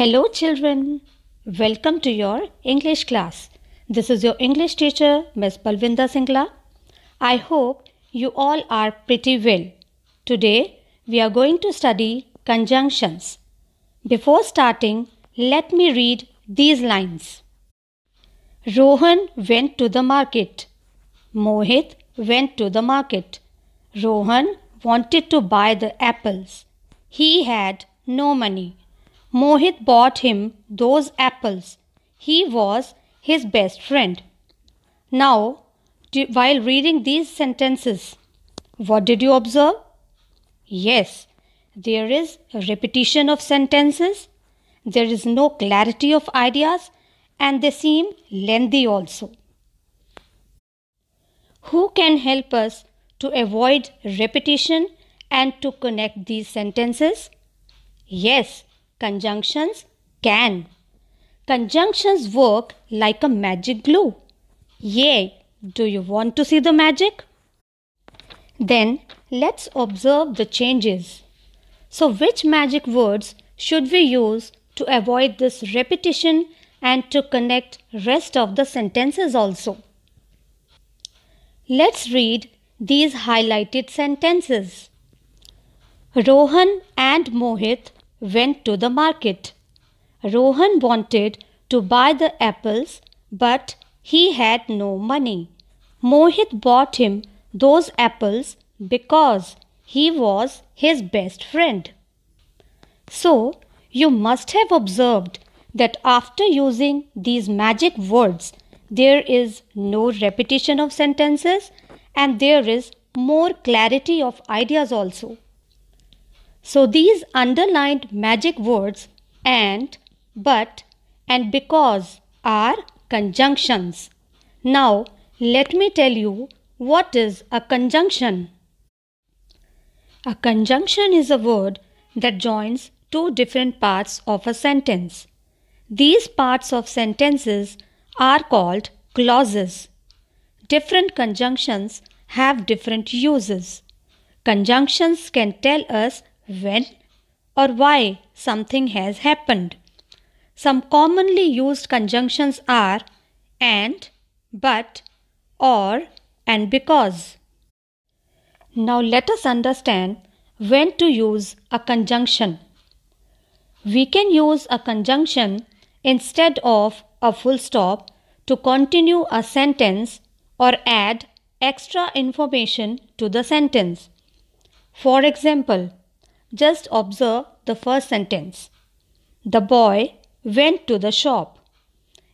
Hello, children. Welcome to your English class. This is your English teacher, Ms. Balvinda Singla. I hope you all are pretty well. Today, we are going to study conjunctions. Before starting, let me read these lines Rohan went to the market. Mohit went to the market. Rohan wanted to buy the apples. He had no money. Mohit bought him those apples. He was his best friend. Now, while reading these sentences, what did you observe? Yes, there is repetition of sentences, there is no clarity of ideas, and they seem lengthy also. Who can help us to avoid repetition and to connect these sentences? Yes, Conjunctions can. Conjunctions work like a magic glue. Yay! Do you want to see the magic? Then let's observe the changes. So, which magic words should we use to avoid this repetition and to connect rest of the sentences also? Let's read these highlighted sentences. Rohan and Mohit went to the market. Rohan wanted to buy the apples, but he had no money. Mohit bought him those apples because he was his best friend. So, you must have observed that after using these magic words, there is no repetition of sentences and there is more clarity of ideas also. So these underlined magic words and, but, and because are conjunctions. Now let me tell you what is a conjunction. A conjunction is a word that joins two different parts of a sentence. These parts of sentences are called clauses. Different conjunctions have different uses. Conjunctions can tell us when or why something has happened. Some commonly used conjunctions are and, but, or, and because. Now let us understand when to use a conjunction. We can use a conjunction instead of a full stop to continue a sentence or add extra information to the sentence. For example, just observe the first sentence. The boy went to the shop.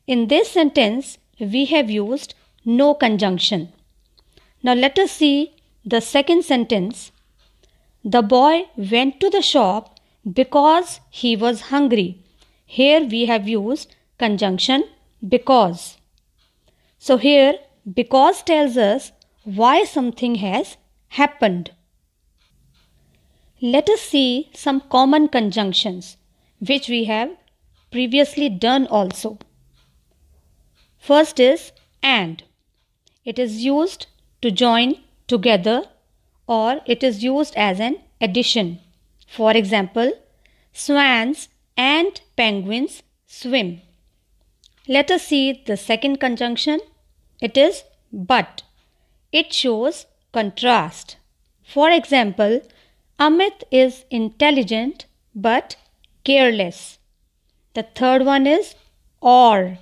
In this sentence, we have used no conjunction. Now let us see the second sentence. The boy went to the shop because he was hungry. Here we have used conjunction because. So here because tells us why something has happened. Let us see some common conjunctions which we have previously done also. First is and. It is used to join together or it is used as an addition. For example, swans and penguins swim. Let us see the second conjunction. It is but. It shows contrast. For example, Amit is intelligent but careless. The third one is or.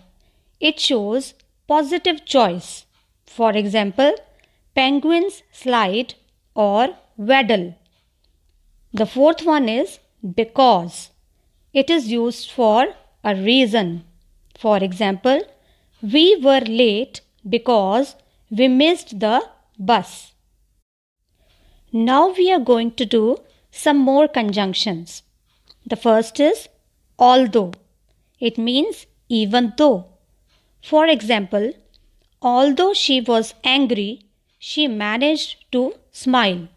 It shows positive choice. For example, penguins slide or waddle. The fourth one is because. It is used for a reason. For example, we were late because we missed the bus. Now we are going to do some more conjunctions. The first is although. It means even though. For example, although she was angry, she managed to smile.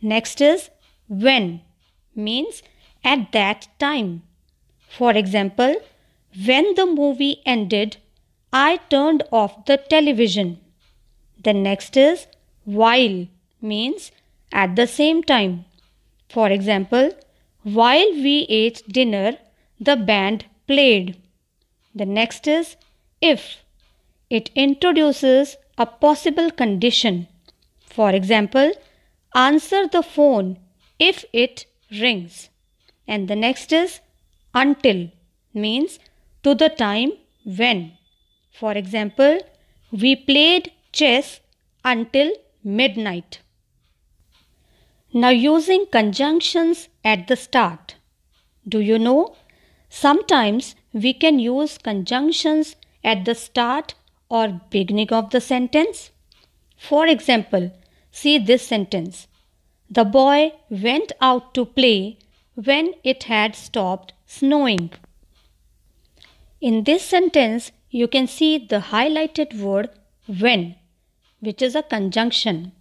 Next is when means at that time. For example, when the movie ended, I turned off the television. The next is while means at the same time. For example, while we ate dinner, the band played. The next is if. It introduces a possible condition. For example, answer the phone if it rings. And the next is until means to the time when. For example, we played chess until midnight. Now using conjunctions at the start. Do you know? Sometimes we can use conjunctions at the start or beginning of the sentence. For example, see this sentence. The boy went out to play when it had stopped snowing. In this sentence, you can see the highlighted word when, which is a conjunction.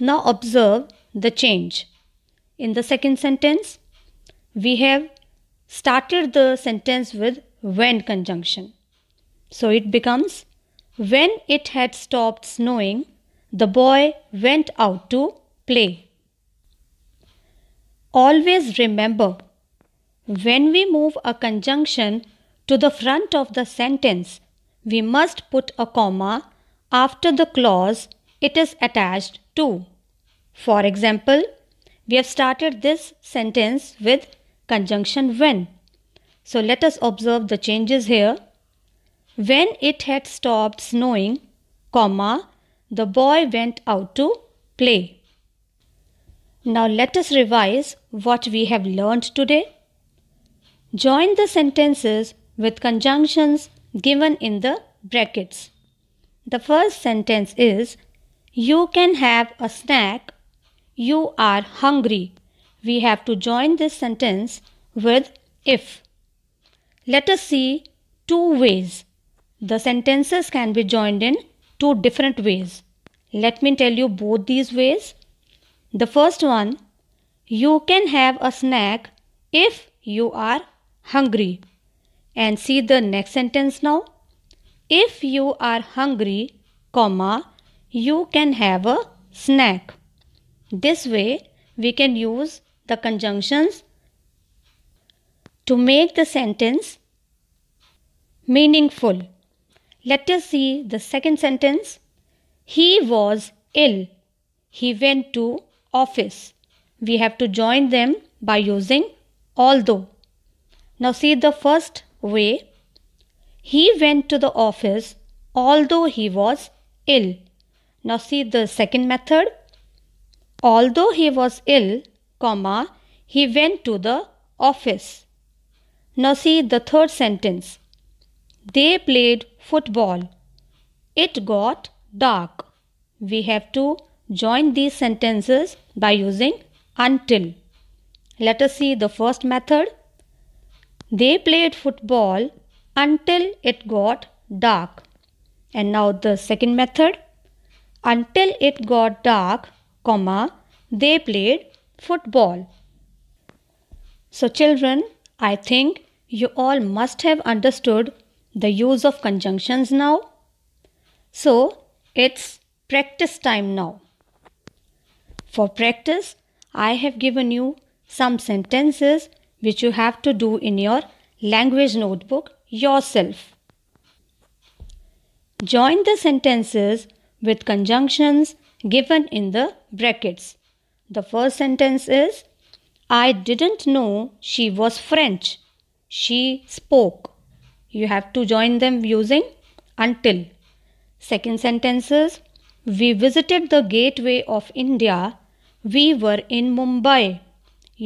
Now observe the change. In the second sentence, we have started the sentence with when conjunction. So it becomes when it had stopped snowing, the boy went out to play. Always remember when we move a conjunction to the front of the sentence, we must put a comma after the clause it is attached to. For example, we have started this sentence with conjunction when. So let us observe the changes here. When it had stopped snowing, comma, the boy went out to play. Now let us revise what we have learned today. Join the sentences with conjunctions given in the brackets. The first sentence is You can have a snack you are hungry. We have to join this sentence with if. Let us see two ways. The sentences can be joined in two different ways. Let me tell you both these ways. The first one, you can have a snack if you are hungry. And see the next sentence now. If you are hungry, comma, you can have a snack. This way we can use the conjunctions to make the sentence meaningful. Let us see the second sentence. He was ill. He went to office. We have to join them by using although. Now see the first way. He went to the office although he was ill. Now see the second method. Although he was ill, comma, he went to the office. Now see the third sentence. They played football. It got dark. We have to join these sentences by using until. Let us see the first method. They played football until it got dark. And now the second method. Until it got dark, comma, they played football. So children, I think you all must have understood the use of conjunctions now. So it's practice time now. For practice, I have given you some sentences which you have to do in your language notebook yourself. Join the sentences with conjunctions given in the brackets. The first sentence is I didn't know she was French. She spoke. You have to join them using until. Second sentence is We visited the gateway of India. We were in Mumbai.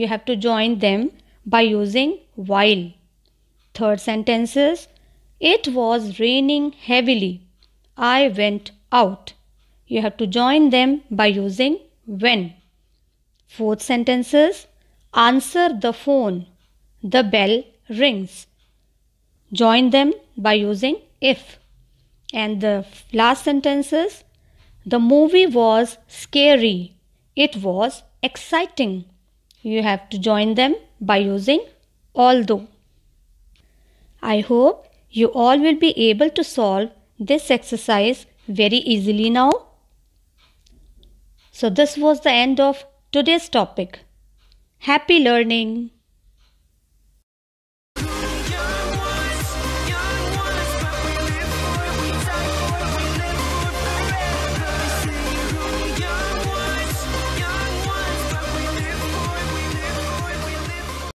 You have to join them by using while. Third sentence is It was raining heavily. I went out. You have to join them by using when. Fourth sentence is answer the phone. The bell rings. Join them by using if. And the last sentence is the movie was scary. It was exciting. You have to join them by using although. I hope you all will be able to solve this exercise very easily now. So, this was the end of today's topic. Happy learning!